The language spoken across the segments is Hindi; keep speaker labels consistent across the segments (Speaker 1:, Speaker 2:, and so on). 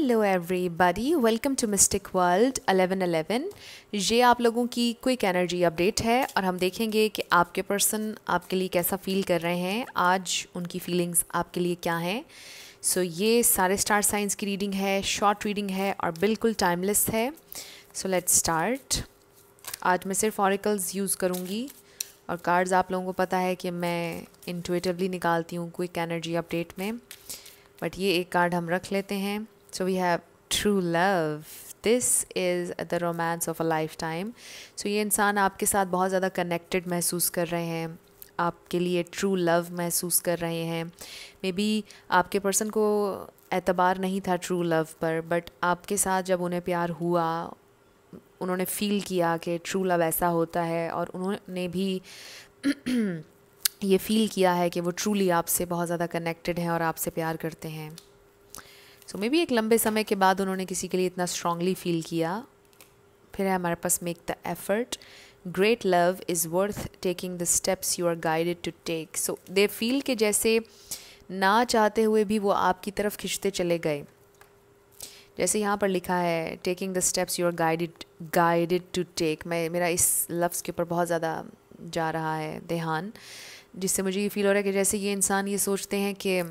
Speaker 1: Hello everybody welcome to mystic world 1111 ये आप लोगों की क्विक एनर्जी अपडेट है और हम देखेंगे कि आपके पर्सन आपके लिए कैसा फील कर रहे हैं आज उनकी फीलिंग्स आपके लिए क्या हैं सो so, ये सारे स्टार साइंस की रीडिंग है शॉर्ट रीडिंग है और बिल्कुल टाइमलेस है सो लेट स्टार्ट आज मैं सिर्फ ऑरिकल्स यूज़ करूँगी और कार्ड्स आप लोगों को पता है कि मैं इंटुएटिवली निकालती हूँ क्विक एनर्जी अपडेट में बट ये एक कार्ड हम रख लेते हैं So we have True Love. This is the romance of a lifetime so ये इंसान आपके साथ बहुत ज़्यादा कनेक्टेड महसूस कर रहे हैं आपके लिए ट्रू लव महसूस कर रहे हैं मे बी आपके पर्सन को एतबार नहीं था ट्रू लव पर बट आपके साथ जब उन्हें प्यार हुआ उन्होंने फील किया कि ट्रू लव ऐसा होता है और उन्होंने भी ये फील किया है कि वो ट्रूली आपसे बहुत ज़्यादा कनेक्टेड हैं और आपसे प्यार करते हैं सो मे बी एक लंबे समय के बाद उन्होंने किसी के लिए इतना स्ट्रांगली फील किया फिर है हमारे पास make the effort great love is worth taking the steps you are guided to take so they feel के जैसे ना चाहते हुए भी वो आपकी तरफ खिंचते चले गए जैसे यहाँ पर लिखा है taking the steps you are guided guided to take मैं मेरा इस लफ्ज़ के ऊपर बहुत ज़्यादा जा रहा है ध्यान जिससे मुझे ये फील हो रहा है कि जैसे ये इंसान ये सोचते हैं कि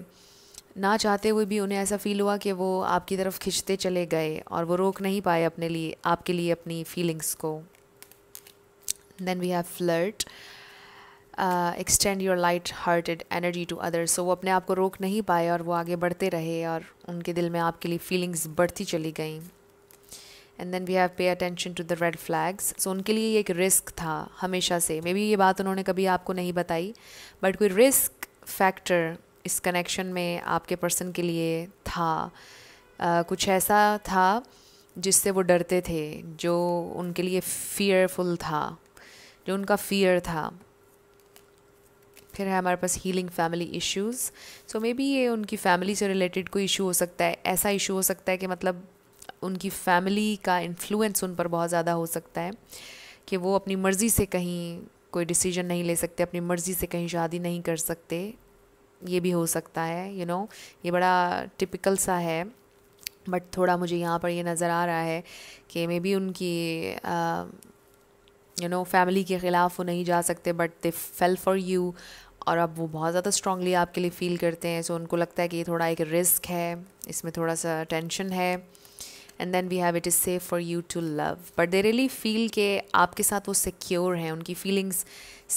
Speaker 1: ना चाहते हुए भी उन्हें ऐसा फील हुआ कि वो आपकी तरफ खिंचते चले गए और वो रोक नहीं पाए अपने लिए आपके लिए अपनी फीलिंग्स को then we have flirt extend your light hearted energy to others so वो अपने आप को रोक नहीं पाए और वो आगे बढ़ते रहे और उनके दिल में आपके लिए फीलिंग्स बढ़ती चली गई and then we have pay attention to the red flags so उनके लिए ये एक रिस्क था हमेशा से मे बी ये बात उन्होंने कभी आपको नहीं बताई बट कोई रिस्क फैक्टर इस कनेक्शन में आपके पर्सन के लिए था आ, कुछ ऐसा था जिससे वो डरते थे जो उनके लिए फियरफुल था जो उनका फियर था फिर है हमारे पास healing family issues so maybe ये उनकी फैमिली से रिलेटेड कोई इशू हो सकता है ऐसा इशू हो सकता है कि मतलब उनकी फैमिली का इन्फ्लुएंस उन पर बहुत ज़्यादा हो सकता है कि वो अपनी मर्ज़ी से कहीं कोई डिसीजन नहीं ले सकते अपनी मर्ज़ी से कहीं शादी नहीं कर सकते ये भी हो सकता है यू you नो know? ये बड़ा टिपिकल सा है बट थोड़ा मुझे यहाँ पर ये नज़र आ रहा है कि मे बी उनकी यू नो फैमिली के ख़िलाफ़ वो नहीं जा सकते but they fail for you और अब वो बहुत ज़्यादा स्ट्रांगली आपके लिए फ़ील करते हैं सो so उनको लगता है कि ये थोड़ा एक रिस्क है इसमें थोड़ा सा टेंशन है and then we have it is safe for you to love but they really feel के आपके साथ वो सिक्योर हैं उनकी फीलिंग्स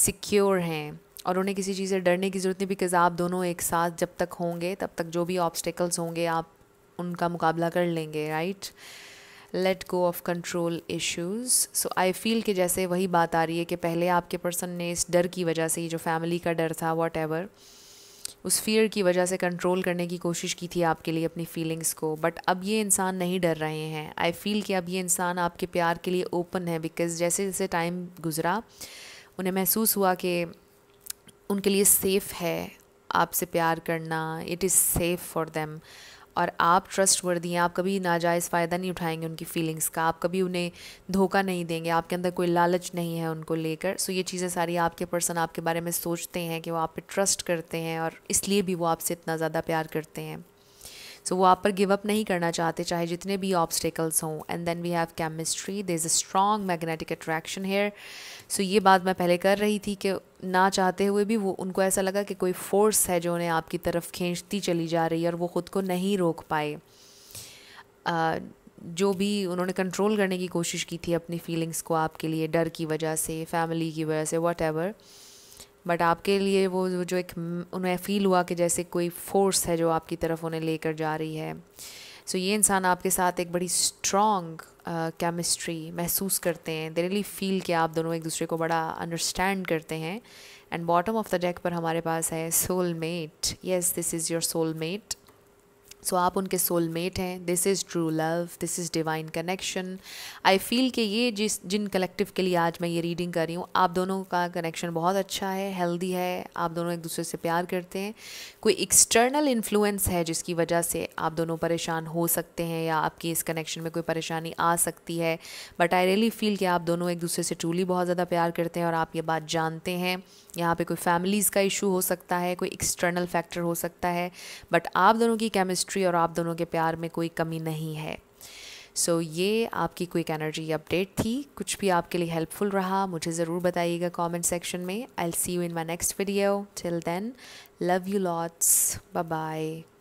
Speaker 1: सिक्योर हैं और उन्हें किसी चीज़ से डरने की ज़रूरत नहीं बिकॉज आप दोनों एक साथ जब तक होंगे तब तक जो भी ऑब्स्टेकल्स होंगे आप उनका मुकाबला कर लेंगे right let go of control issues so I feel कि जैसे वही बात आ रही है कि पहले आपके पर्सन ने इस डर की वजह से जो फैमिली का डर था वॉट एवर उस फियर की वजह से कंट्रोल करने की कोशिश की थी आपके लिए अपनी फीलिंग्स को बट अब ये इंसान नहीं डर रहे हैं आई फील कि अब ये इंसान आपके प्यार के लिए ओपन है बिकॉज़ जैसे जैसे टाइम गुज़रा उन्हें महसूस हुआ कि उनके लिए सेफ़ है आपसे प्यार करना it is safe for them और आप ट्रस्ट वर्दी हैं आप कभी नाजायज़ फ़ायदा नहीं उठाएंगे उनकी फीलिंग्स का आप कभी उन्हें धोखा नहीं देंगे आपके अंदर कोई लालच नहीं है उनको लेकर सो ये चीज़ें सारी आपके पर्सन आपके बारे में सोचते हैं कि वो आप पे ट्रस्ट करते हैं और इसलिए भी वो आपसे इतना ज़्यादा प्यार करते हैं सो वो आप पर गिव अप नहीं करना चाहते चाहे जितने भी ऑब्स्टेकल्स हों and then we have chemistry there is a strong magnetic attraction here so ये बात मैं पहले कर रही थी कि ना चाहते हुए भी वो उनको ऐसा लगा कि कोई फोर्स है जो उन्हें आपकी तरफ खींचती चली जा रही है और वो ख़ुद को नहीं रोक पाए जो भी उन्होंने कंट्रोल करने की कोशिश की थी अपनी फीलिंग्स को आपके लिए डर की वजह से फैमिली की वजह से वट बट आपके लिए वो जो एक उन्हें फ़ील हुआ कि जैसे कोई फोर्स है जो आपकी तरफ उन्हें लेकर जा रही है सो so, ये इंसान आपके साथ एक बड़ी स्ट्रॉन्ग केमिस्ट्री uh, महसूस करते हैं दे रियली फील कि आप दोनों एक दूसरे को बड़ा अंडरस्टैंड करते हैं and bottom of the deck पर हमारे पास है soul mate yes this is your soul mate so आप उनके सोलमेट हैं this is true love this is divine connection I feel कि ये जिस जिन कलेक्टिव के लिए आज मैं ये रीडिंग कर रही हूँ आप दोनों का कनेक्शन बहुत अच्छा है हेल्दी है आप दोनों एक दूसरे से प्यार करते हैं कोई एक्सटर्नल इन्फ्लुएंस है जिसकी वजह से आप दोनों परेशान हो सकते हैं या आपकी इस कनेक्शन में कोई परेशानी आ सकती है बट आई रियली फील कि आप दोनों एक दूसरे से ट्रूली बहुत ज़्यादा प्यार करते हैं और आप ये बात जानते हैं यहाँ पे कोई फैमिलीज़ का इशू हो सकता है कोई एक्सटर्नल फैक्टर हो सकता है बट आप दोनों की केमिस्ट्री केमिस्ट्री और आप दोनों के प्यार में कोई कमी नहीं है सो so, ये आपकी क्विक एनर्जी अपडेट थी कुछ भी आपके लिए हेल्पफुल रहा मुझे ज़रूर बताइएगा कमेंट सेक्शन में I see you in my next video till then love you lots bye bye